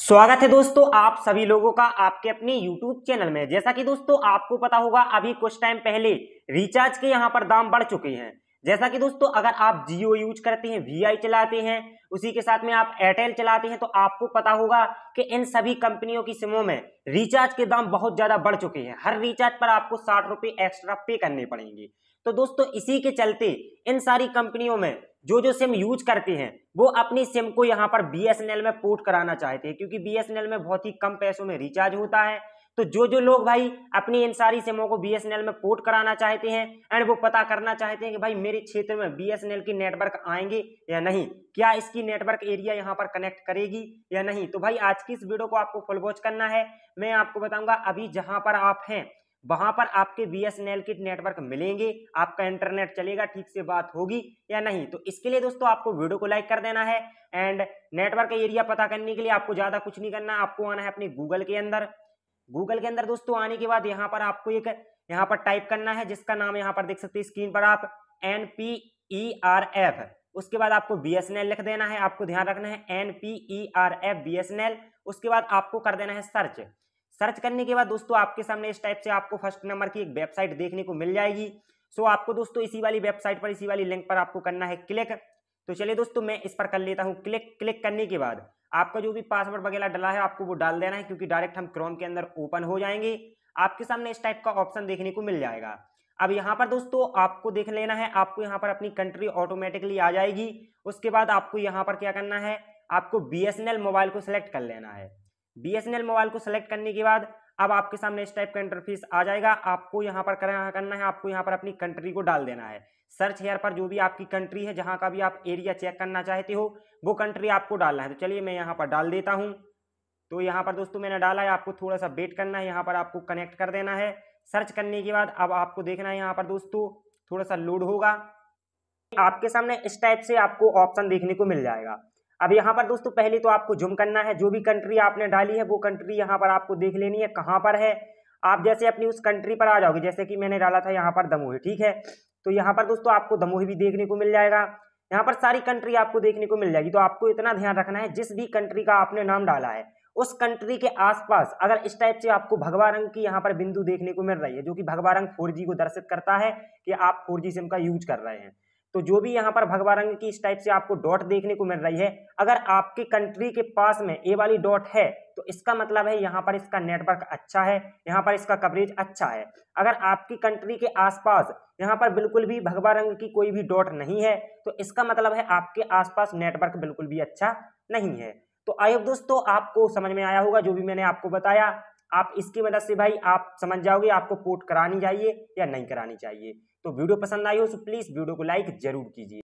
स्वागत है दोस्तों आप सभी लोगों का आपके अपने YouTube चैनल में जैसा कि दोस्तों आपको पता होगा अभी कुछ टाइम पहले रिचार्ज के यहाँ पर दाम बढ़ चुके हैं जैसा कि दोस्तों अगर आप जियो यूज करते हैं वी चलाते हैं उसी के साथ में आप एयरटेल चलाते हैं तो आपको पता होगा कि इन सभी कंपनियों की सिमों में रिचार्ज के दाम बहुत ज़्यादा बढ़ चुके हैं हर रिचार्ज पर आपको साठ रुपये एक्स्ट्रा पे करने पड़ेंगे तो दोस्तों इसी के चलते इन सारी कंपनियों में जो जो सिम यूज करते हैं वो अपनी सिम को यहाँ पर एल में पोर्ट कराना चाहते हैं क्योंकि एल में बहुत ही कम पैसों में रिचार्ज होता है तो जो जो लोग भाई अपनी इन सारी सिमों को एल में पोर्ट कराना चाहते हैं एंड वो पता करना चाहते हैं कि भाई मेरे क्षेत्र में एल की नेटवर्क आएंगे या नहीं क्या इसकी नेटवर्क एरिया यहाँ पर कनेक्ट करेगी या नहीं तो भाई आज की इस वीडियो को आपको फुल वॉच करना है मैं आपको बताऊंगा अभी जहां पर आप हैं वहां पर आपके बी एस किट नेटवर्क मिलेंगे आपका इंटरनेट चलेगा ठीक से बात होगी या नहीं तो इसके लिए दोस्तों आपको वीडियो को लाइक कर देना है एंड नेटवर्क एरिया पता करने के लिए आपको ज़्यादा कुछ नहीं करना आपको आना है अपने गूगल के अंदर गूगल के अंदर दोस्तों आने के बाद यहाँ पर आपको एक यहाँ पर टाइप करना है जिसका नाम यहाँ पर देख सकते हैं स्क्रीन पर आप N P E R F उसके बाद आपको बी एस लिख देना है आपको ध्यान रखना है N P E R F B S उसके बाद आपको कर देना है सर्च सर्च करने के बाद दोस्तों आपके सामने इस टाइप से आपको फर्स्ट नंबर की एक वेबसाइट देखने को मिल जाएगी सो आपको दोस्तों इसी वाली वेबसाइट पर इसी वाली लिंक पर आपको करना है क्लिक तो चलिए दोस्तों मैं इस पर कर लेता हूँ क्लिक क्लिक करने के बाद आपका जो भी पासवर्ड वगैरह डला है आपको वो डाल देना है क्योंकि डायरेक्ट हम क्रोम के अंदर ओपन हो जाएंगे आपके सामने इस टाइप का ऑप्शन देखने को मिल जाएगा अब यहाँ पर दोस्तों आपको देख लेना है आपको यहाँ पर अपनी कंट्री ऑटोमेटिकली आ जाएगी उसके बाद आपको यहाँ पर क्या करना है आपको बी मोबाइल को सिलेक्ट कर लेना है बी मोबाइल को सिलेक्ट करने के बाद अब आपके सामने इस टाइप का इंटरफेस आ जाएगा आपको यहाँ पर करना है आपको यहाँ पर अपनी कंट्री को डाल देना है सर्च हेयर पर जो भी आपकी कंट्री है जहाँ का भी आप एरिया चेक करना चाहते हो वो कंट्री आपको डालना है तो चलिए मैं यहाँ पर डाल देता हूँ तो यहाँ पर दोस्तों मैंने डाला है आपको थोड़ा सा वेट करना है यहाँ पर आपको कनेक्ट कर देना है सर्च करने के बाद अब आपको देखना है यहाँ पर दोस्तों थोड़ा सा लोड होगा आपके सामने इस टाइप से आपको ऑप्शन देखने को मिल जाएगा अब यहाँ पर दोस्तों पहले तो आपको जुम करना है जो भी कंट्री आपने डाली है वो कंट्री यहाँ पर आपको देख लेनी है कहाँ पर है आप जैसे अपनी उस कंट्री पर आ जाओगे जैसे कि मैंने डाला था यहाँ पर दमोह ठीक है तो यहाँ पर दोस्तों आपको दमोह भी देखने को मिल जाएगा यहाँ पर सारी कंट्री आपको देखने को मिल जाएगी तो आपको इतना ध्यान रखना है जिस भी कंट्री का आपने नाम डाला है उस कंट्री के आसपास अगर इस टाइप से आपको भगवा रंग की यहाँ पर बिंदु देखने को मिल रही है जो कि भगवा रंग फोर को दर्शित करता है कि आप फोर सिम का यूज कर रहे हैं तो जो भी यहाँ पर भगवा रंग की इस टाइप से आपको डॉट देखने को मिल रही है अगर आपके कंट्री के पास में ए वाली डॉट है तो इसका मतलब है यहाँ पर इसका नेटवर्क अच्छा है यहाँ पर इसका कवरेज अच्छा है अगर आपकी कंट्री के आसपास यहाँ पर बिल्कुल भी भगवा रंग की कोई भी डॉट नहीं है तो इसका मतलब है आपके आसपास नेटवर्क बिल्कुल भी अच्छा नहीं है तो आयो दोस्तों आपको समझ में आया होगा जो भी मैंने आपको बताया आप इसकी मदद से भाई आप समझ जाओगे आपको पोर्ट करानी चाहिए या नहीं करानी चाहिए तो वीडियो पसंद आई हो तो प्लीज़ वीडियो को लाइक जरूर कीजिए